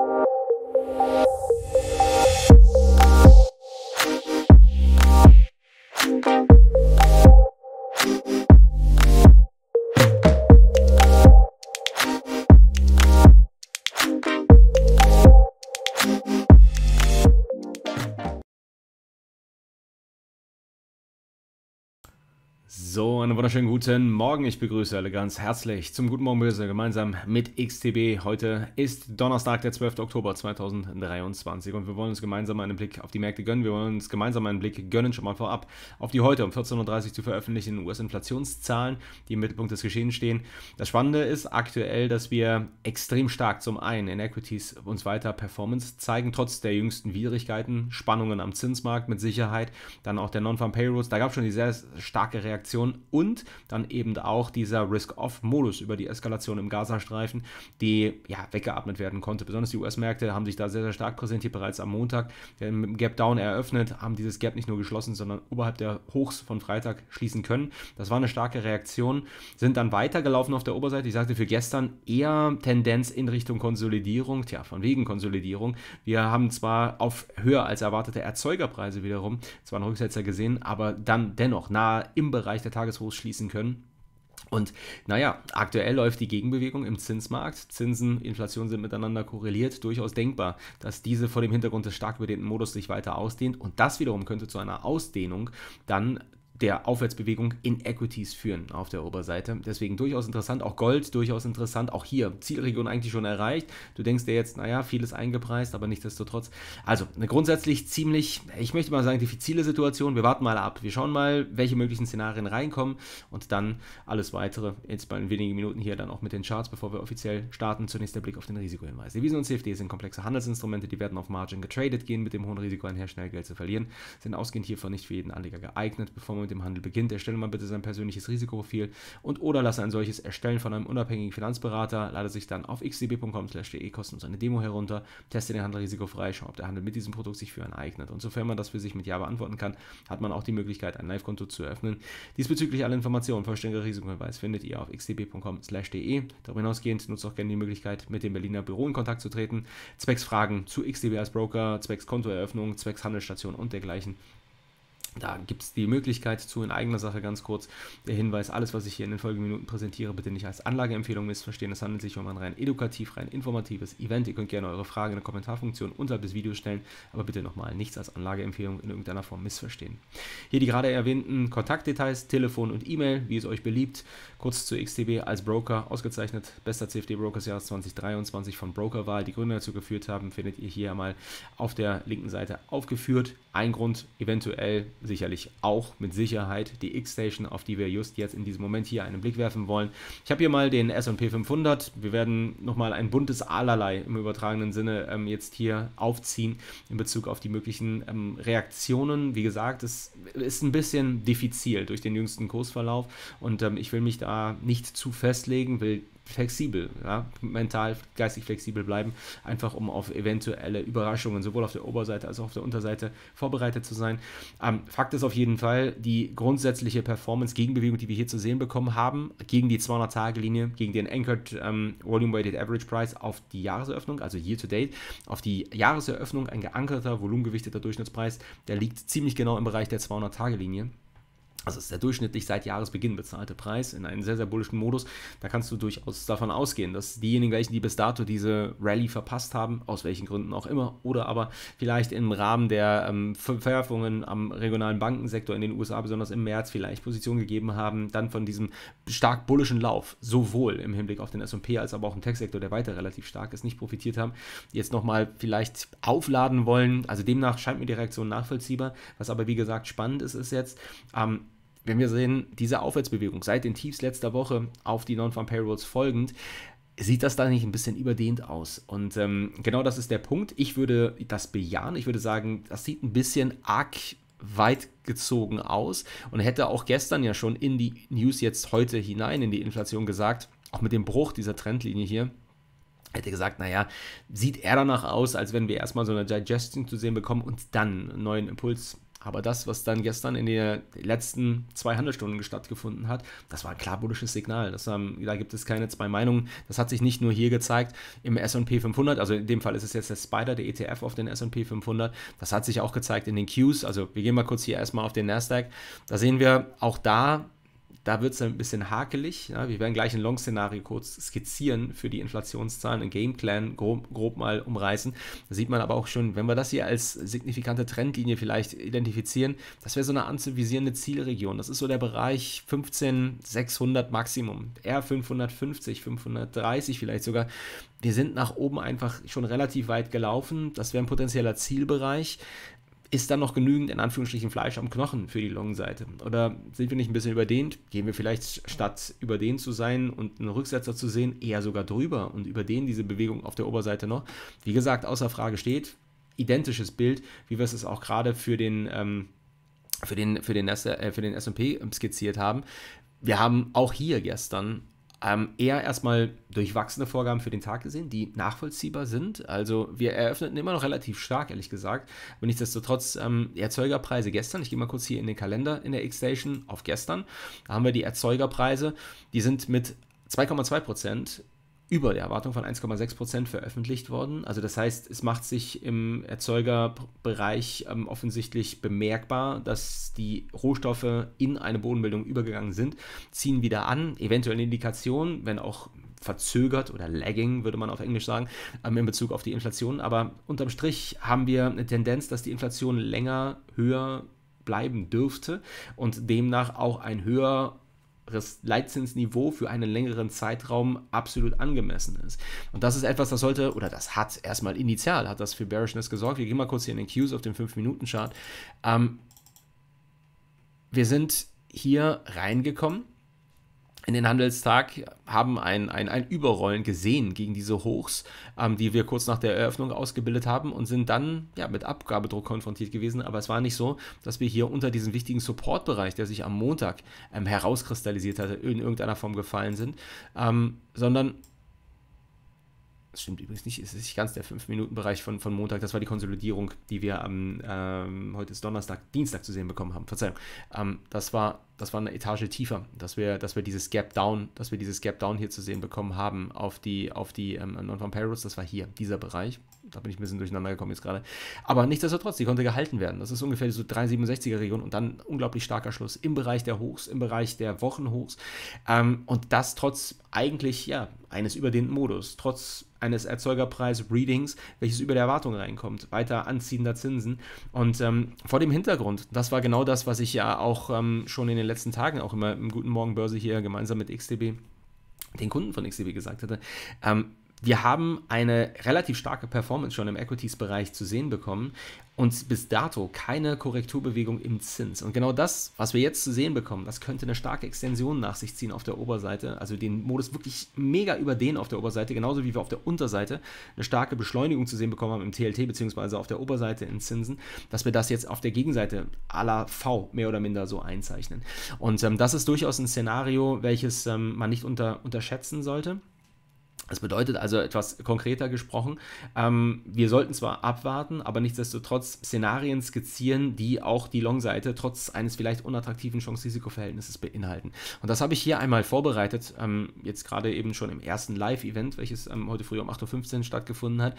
Thank you So, einen wunderschönen guten Morgen. Ich begrüße alle ganz herzlich zum Guten Morgen Böse gemeinsam mit XTB. Heute ist Donnerstag, der 12. Oktober 2023 und wir wollen uns gemeinsam einen Blick auf die Märkte gönnen. Wir wollen uns gemeinsam einen Blick gönnen, schon mal vorab, auf die heute um 14.30 Uhr zu veröffentlichen US-Inflationszahlen, die im Mittelpunkt des Geschehens stehen. Das Spannende ist aktuell, dass wir extrem stark zum einen in Equities uns weiter Performance zeigen, trotz der jüngsten Widrigkeiten, Spannungen am Zinsmarkt mit Sicherheit, dann auch der Non-Farm Payrolls. Da gab es schon die sehr starke Reaktion Reaktion und dann eben auch dieser Risk-Off-Modus über die Eskalation im Gazastreifen, die ja weggeatmet werden konnte. Besonders die US-Märkte haben sich da sehr, sehr stark präsentiert, bereits am Montag mit dem Gap Down eröffnet, haben dieses Gap nicht nur geschlossen, sondern oberhalb der Hochs von Freitag schließen können. Das war eine starke Reaktion, sind dann weitergelaufen auf der Oberseite. Ich sagte für gestern eher Tendenz in Richtung Konsolidierung, tja, von wegen Konsolidierung. Wir haben zwar auf höher als erwartete Erzeugerpreise wiederum zwar einen Rücksetzer gesehen, aber dann dennoch nahe im Bereich Bereich der Tageshochs schließen können. Und naja, aktuell läuft die Gegenbewegung im Zinsmarkt. Zinsen, Inflation sind miteinander korreliert. Durchaus denkbar, dass diese vor dem Hintergrund des stark bedehnten Modus sich weiter ausdehnt. Und das wiederum könnte zu einer Ausdehnung dann der Aufwärtsbewegung in Equities führen auf der Oberseite. Deswegen durchaus interessant, auch Gold durchaus interessant, auch hier Zielregion eigentlich schon erreicht. Du denkst dir jetzt, naja, vieles eingepreist, aber nichtsdestotrotz. Also eine grundsätzlich ziemlich, ich möchte mal sagen, diffizile Situation. Wir warten mal ab. Wir schauen mal, welche möglichen Szenarien reinkommen und dann alles weitere jetzt mal in wenigen Minuten hier dann auch mit den Charts, bevor wir offiziell starten. Zunächst der Blick auf den Risikohinweis. Devisen und CFD sind komplexe Handelsinstrumente, die werden auf Margin getradet, gehen mit dem hohen Risiko einher, schnell Geld zu verlieren, sind ausgehend hiervon nicht für jeden Anleger geeignet. Bevor man mit dem Handel beginnt. Erstelle mal bitte sein persönliches Risikoprofil und oder lasse ein solches erstellen von einem unabhängigen Finanzberater. Lade sich dann auf xdb.com/de kostenlos eine Demo herunter, teste den Handel risikofrei, schau, ob der Handel mit diesem Produkt sich für einen eignet. Und sofern man das für sich mit Ja beantworten kann, hat man auch die Möglichkeit, ein Live-Konto zu eröffnen. Diesbezüglich alle Informationen, vollständiger Risikohinweis findet ihr auf xdb.com/de. Darüber hinausgehend nutzt auch gerne die Möglichkeit, mit dem Berliner Büro in Kontakt zu treten. Zwecks Fragen zu XDB als Broker, zwecks Kontoeröffnung, zwecks Handelsstation und dergleichen da gibt es die Möglichkeit zu in eigener Sache ganz kurz der Hinweis, alles, was ich hier in den folgenden Minuten präsentiere, bitte nicht als Anlageempfehlung missverstehen. Es handelt sich um ein rein edukativ, rein informatives Event. Ihr könnt gerne eure Frage in der Kommentarfunktion unterhalb des Videos stellen, aber bitte nochmal nichts als Anlageempfehlung in irgendeiner Form missverstehen. Hier die gerade erwähnten Kontaktdetails, Telefon und E-Mail, wie es euch beliebt. Kurz zu XTB als Broker, ausgezeichnet, bester CFD-Broker Jahres 2023 von Brokerwahl, die Gründe dazu geführt haben, findet ihr hier einmal auf der linken Seite aufgeführt. Ein Grund eventuell sicherlich auch mit Sicherheit die X-Station, auf die wir just jetzt in diesem Moment hier einen Blick werfen wollen. Ich habe hier mal den S&P 500. Wir werden nochmal ein buntes Allerlei im übertragenen Sinne ähm, jetzt hier aufziehen in Bezug auf die möglichen ähm, Reaktionen. Wie gesagt, es ist ein bisschen diffizil durch den jüngsten Kursverlauf und ähm, ich will mich da nicht zu festlegen, will flexibel, ja, mental, geistig flexibel bleiben, einfach um auf eventuelle Überraschungen sowohl auf der Oberseite als auch auf der Unterseite vorbereitet zu sein. Ähm, Fakt ist auf jeden Fall, die grundsätzliche Performance-Gegenbewegung, die wir hier zu sehen bekommen haben, gegen die 200-Tage-Linie, gegen den Anchored ähm, Volume Weighted Average Price auf die Jahreseröffnung, also Year to Date, auf die Jahreseröffnung ein geankerter, volumengewichteter Durchschnittspreis, der liegt ziemlich genau im Bereich der 200-Tage-Linie. Also ist der durchschnittlich seit Jahresbeginn bezahlte Preis in einem sehr, sehr bullischen Modus. Da kannst du durchaus davon ausgehen, dass diejenigen, welche die bis dato diese Rallye verpasst haben, aus welchen Gründen auch immer, oder aber vielleicht im Rahmen der ähm, Verwerfungen am regionalen Bankensektor in den USA, besonders im März, vielleicht Position gegeben haben, dann von diesem stark bullischen Lauf, sowohl im Hinblick auf den SP als aber auch im Tech-Sektor, der weiter relativ stark ist, nicht profitiert haben, jetzt nochmal vielleicht aufladen wollen. Also demnach scheint mir die Reaktion nachvollziehbar. Was aber wie gesagt spannend ist, ist jetzt, ähm, wenn wir sehen, diese Aufwärtsbewegung seit den Tiefs letzter Woche auf die Non-Farm-Payrolls folgend, sieht das da nicht ein bisschen überdehnt aus? Und ähm, genau das ist der Punkt. Ich würde das bejahen. Ich würde sagen, das sieht ein bisschen arg weit gezogen aus und hätte auch gestern ja schon in die News jetzt heute hinein, in die Inflation gesagt, auch mit dem Bruch dieser Trendlinie hier, hätte gesagt, naja, sieht eher danach aus, als wenn wir erstmal so eine Digestion zu sehen bekommen und dann einen neuen Impuls aber das, was dann gestern in den letzten zwei Handelstunden stattgefunden hat, das war ein klar bullisches Signal. Das, ähm, da gibt es keine zwei Meinungen. Das hat sich nicht nur hier gezeigt im S&P 500, also in dem Fall ist es jetzt der Spider, der ETF auf den S&P 500. Das hat sich auch gezeigt in den Qs. Also wir gehen mal kurz hier erstmal auf den Nasdaq. Da sehen wir auch da da wird es ein bisschen hakelig. Ja, wir werden gleich ein Long-Szenario kurz skizzieren für die Inflationszahlen, ein Gameplan grob, grob mal umreißen. Da sieht man aber auch schon, wenn wir das hier als signifikante Trendlinie vielleicht identifizieren, das wäre so eine anzuvisierende Zielregion. Das ist so der Bereich 15, 600 Maximum, eher 550, 530 vielleicht sogar. Wir sind nach oben einfach schon relativ weit gelaufen. Das wäre ein potenzieller Zielbereich ist dann noch genügend, in Anführungsstrichen, Fleisch am Knochen für die long Oder sind wir nicht ein bisschen überdehnt? Gehen wir vielleicht, statt überdehnt zu sein und einen Rücksetzer zu sehen, eher sogar drüber und überdehnen diese Bewegung auf der Oberseite noch? Wie gesagt, außer Frage steht, identisches Bild, wie wir es auch gerade für den, ähm, für den, für den, äh, für den S&P skizziert haben. Wir haben auch hier gestern ähm, eher erstmal durchwachsene Vorgaben für den Tag gesehen, die nachvollziehbar sind. Also wir eröffneten immer noch relativ stark, ehrlich gesagt. Aber nichtsdestotrotz, ähm, Erzeugerpreise gestern, ich gehe mal kurz hier in den Kalender in der X-Station auf gestern, da haben wir die Erzeugerpreise, die sind mit 2,2% Prozent über der Erwartung von 1,6% Prozent veröffentlicht worden. Also das heißt, es macht sich im Erzeugerbereich ähm, offensichtlich bemerkbar, dass die Rohstoffe in eine Bodenbildung übergegangen sind, ziehen wieder an, eventuell eine Indikation, wenn auch verzögert oder lagging, würde man auf Englisch sagen, ähm, in Bezug auf die Inflation. Aber unterm Strich haben wir eine Tendenz, dass die Inflation länger höher bleiben dürfte und demnach auch ein höher Leitzinsniveau für einen längeren Zeitraum absolut angemessen ist. Und das ist etwas, das sollte, oder das hat erstmal initial, hat das für Bearishness gesorgt. Wir gehen mal kurz hier in den Cues auf den 5-Minuten-Chart. Ähm, wir sind hier reingekommen in den Handelstag, haben ein, ein, ein Überrollen gesehen gegen diese Hochs, ähm, die wir kurz nach der Eröffnung ausgebildet haben und sind dann ja, mit Abgabedruck konfrontiert gewesen. Aber es war nicht so, dass wir hier unter diesem wichtigen Supportbereich, der sich am Montag ähm, herauskristallisiert hatte, in irgendeiner Form gefallen sind, ähm, sondern das stimmt übrigens nicht, es ist nicht ganz der 5-Minuten-Bereich von, von Montag. Das war die Konsolidierung, die wir am, ähm, heute ist Donnerstag, Dienstag zu sehen bekommen haben. Verzeihung. Ähm, das war das war eine Etage tiefer, dass wir, dass wir dieses Gap Down, dass wir dieses Gap Down hier zu sehen bekommen haben auf die, auf die ähm, Non-Vampiros. Das war hier, dieser Bereich. Da bin ich ein bisschen durcheinander gekommen jetzt gerade. Aber nichtsdestotrotz, die konnte gehalten werden. Das ist ungefähr so 367er Region und dann unglaublich starker Schluss im Bereich der Hochs, im Bereich der Wochenhochs. Ähm, und das trotz eigentlich, ja, eines überdehnten Modus, trotz eines Erzeugerpreis-Readings, welches über der Erwartung reinkommt, weiter anziehender Zinsen. Und ähm, vor dem Hintergrund, das war genau das, was ich ja auch ähm, schon in den letzten Tagen auch immer im Guten Morgen Börse hier gemeinsam mit XDB den Kunden von XDB gesagt hatte, ähm, wir haben eine relativ starke Performance schon im Equities-Bereich zu sehen bekommen und bis dato keine Korrekturbewegung im Zins. Und genau das, was wir jetzt zu sehen bekommen, das könnte eine starke Extension nach sich ziehen auf der Oberseite. Also den Modus wirklich mega überdehnen auf der Oberseite, genauso wie wir auf der Unterseite eine starke Beschleunigung zu sehen bekommen haben im TLT beziehungsweise auf der Oberseite in Zinsen, dass wir das jetzt auf der Gegenseite aller V mehr oder minder so einzeichnen. Und ähm, das ist durchaus ein Szenario, welches ähm, man nicht unter, unterschätzen sollte. Das bedeutet also etwas konkreter gesprochen, ähm, wir sollten zwar abwarten, aber nichtsdestotrotz Szenarien skizzieren, die auch die Long-Seite trotz eines vielleicht unattraktiven Chance-Risiko-Verhältnisses beinhalten. Und das habe ich hier einmal vorbereitet, ähm, jetzt gerade eben schon im ersten Live-Event, welches ähm, heute früh um 8.15 Uhr stattgefunden hat.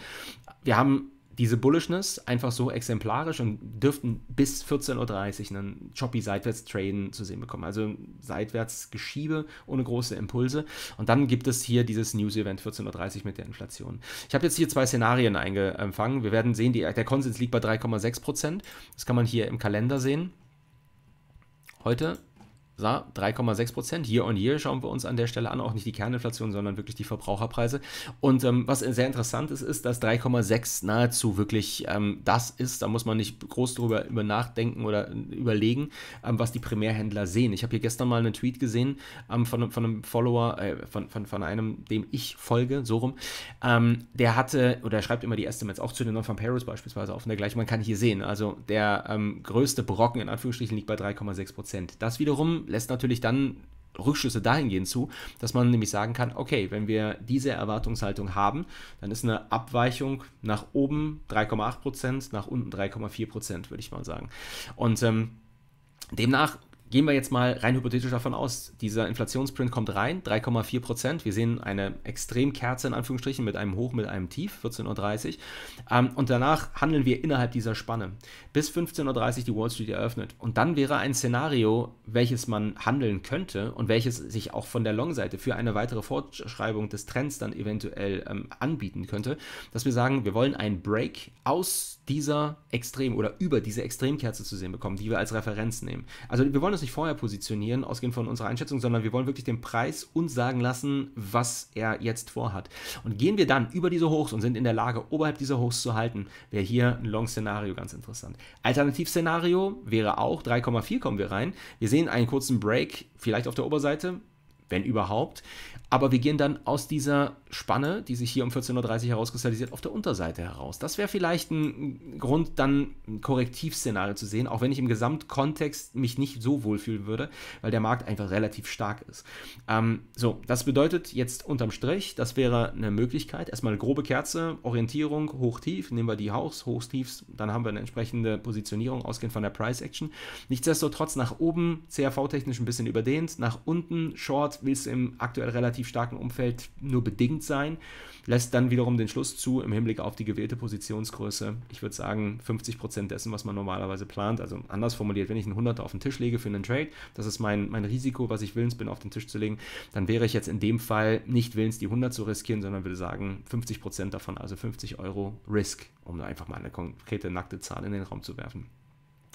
Wir haben diese Bullishness einfach so exemplarisch und dürften bis 14.30 Uhr einen choppy seitwärts Traden zu sehen bekommen. Also Seitwärtsgeschiebe ohne große Impulse. Und dann gibt es hier dieses News Event 14.30 Uhr mit der Inflation. Ich habe jetzt hier zwei Szenarien eingefangen. Wir werden sehen, die, der Konsens liegt bei 3,6 Prozent. Das kann man hier im Kalender sehen. Heute 3,6 Prozent. Year on year schauen wir uns an der Stelle an, auch nicht die Kerninflation, sondern wirklich die Verbraucherpreise. Und ähm, was sehr interessant ist, ist, dass 3,6 nahezu wirklich ähm, das ist. Da muss man nicht groß drüber über nachdenken oder äh, überlegen, ähm, was die Primärhändler sehen. Ich habe hier gestern mal einen Tweet gesehen ähm, von, von, einem Follower, äh, von, von, von, einem, dem ich folge, so rum. Ähm, der hatte, oder er schreibt immer die Estimates auch zu den non Paris beispielsweise auf und dergleichen. Man kann hier sehen, also der ähm, größte Brocken in Anführungsstrichen liegt bei 3,6 Prozent. Das wiederum lässt natürlich dann Rückschlüsse dahingehend zu, dass man nämlich sagen kann, okay, wenn wir diese Erwartungshaltung haben, dann ist eine Abweichung nach oben 3,8%, nach unten 3,4%, würde ich mal sagen. Und ähm, demnach Gehen wir jetzt mal rein hypothetisch davon aus, dieser Inflationsprint kommt rein, 3,4 Prozent. Wir sehen eine Extremkerze in Anführungsstrichen mit einem Hoch, mit einem Tief, 14.30 Uhr. Ähm, und danach handeln wir innerhalb dieser Spanne, bis 15.30 Uhr die Wall Street eröffnet. Und dann wäre ein Szenario, welches man handeln könnte und welches sich auch von der Long-Seite für eine weitere Fortschreibung des Trends dann eventuell ähm, anbieten könnte, dass wir sagen, wir wollen einen Break aus dieser Extrem- oder über diese Extremkerze zu sehen bekommen, die wir als Referenz nehmen. Also wir wollen es uns vorher positionieren, ausgehend von unserer Einschätzung, sondern wir wollen wirklich den Preis uns sagen lassen, was er jetzt vorhat. Und gehen wir dann über diese Hochs und sind in der Lage, oberhalb dieser Hochs zu halten, wäre hier ein Long-Szenario ganz interessant. Alternativszenario wäre auch, 3,4 kommen wir rein. Wir sehen einen kurzen Break, vielleicht auf der Oberseite, wenn überhaupt. Aber wir gehen dann aus dieser Spanne, die sich hier um 14.30 Uhr herauskristallisiert, auf der Unterseite heraus. Das wäre vielleicht ein Grund, dann ein Korrektivszenario zu sehen, auch wenn ich im Gesamtkontext mich nicht so wohlfühlen würde, weil der Markt einfach relativ stark ist. Ähm, so, das bedeutet jetzt unterm Strich, das wäre eine Möglichkeit. Erstmal grobe Kerze, Orientierung, hoch-tief, nehmen wir die Haus, hoch-tiefs, dann haben wir eine entsprechende Positionierung, ausgehend von der Price Action. Nichtsdestotrotz nach oben, CRV-technisch ein bisschen überdehnt, nach unten, Short, willst du im aktuell relativ starken Umfeld nur bedingt sein. Lässt dann wiederum den Schluss zu im Hinblick auf die gewählte Positionsgröße. Ich würde sagen, 50% Prozent dessen, was man normalerweise plant. Also anders formuliert, wenn ich einen 100 auf den Tisch lege für einen Trade, das ist mein, mein Risiko, was ich willens bin, auf den Tisch zu legen, dann wäre ich jetzt in dem Fall nicht willens, die 100 zu riskieren, sondern würde sagen, 50% Prozent davon, also 50 Euro Risk, um da einfach mal eine konkrete nackte Zahl in den Raum zu werfen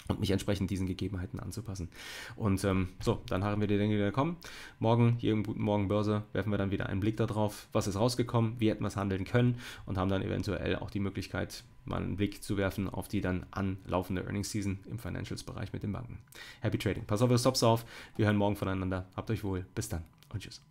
und mich entsprechend diesen Gegebenheiten anzupassen. Und ähm, so, dann haben wir die Dinge wieder kommen. Morgen, jedem guten Morgen Börse, werfen wir dann wieder einen Blick darauf, was ist rausgekommen, wie hätten wir es handeln können und haben dann eventuell auch die Möglichkeit, mal einen Blick zu werfen auf die dann anlaufende Earnings Season im Financials-Bereich mit den Banken. Happy Trading. Pass auf ihr Stops auf. Wir hören morgen voneinander. Habt euch wohl. Bis dann und tschüss.